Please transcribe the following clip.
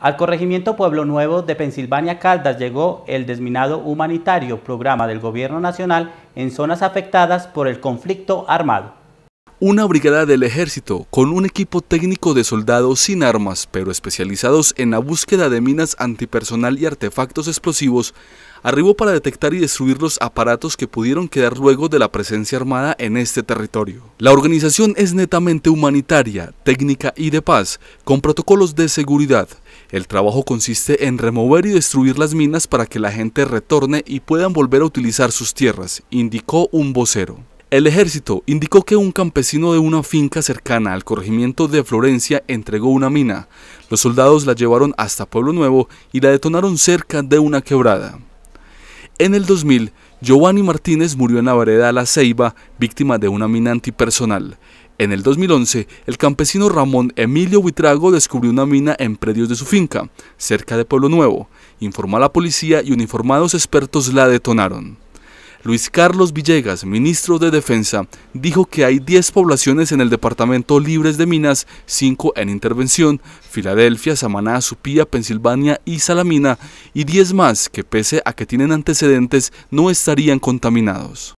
Al corregimiento Pueblo Nuevo de Pensilvania Caldas llegó el desminado humanitario programa del gobierno nacional en zonas afectadas por el conflicto armado. Una brigada del ejército con un equipo técnico de soldados sin armas, pero especializados en la búsqueda de minas antipersonal y artefactos explosivos, arribó para detectar y destruir los aparatos que pudieron quedar luego de la presencia armada en este territorio. La organización es netamente humanitaria, técnica y de paz, con protocolos de seguridad. El trabajo consiste en remover y destruir las minas para que la gente retorne y puedan volver a utilizar sus tierras, indicó un vocero. El ejército indicó que un campesino de una finca cercana al corregimiento de Florencia entregó una mina. Los soldados la llevaron hasta Pueblo Nuevo y la detonaron cerca de una quebrada. En el 2000, Giovanni Martínez murió en la vereda La Ceiba, víctima de una mina antipersonal. En el 2011, el campesino Ramón Emilio Buitrago descubrió una mina en predios de su finca, cerca de Pueblo Nuevo. Informó a la policía y uniformados expertos la detonaron. Luis Carlos Villegas, ministro de Defensa, dijo que hay 10 poblaciones en el departamento libres de minas, 5 en intervención, Filadelfia, Samaná, Supía, Pensilvania y Salamina, y 10 más que pese a que tienen antecedentes no estarían contaminados.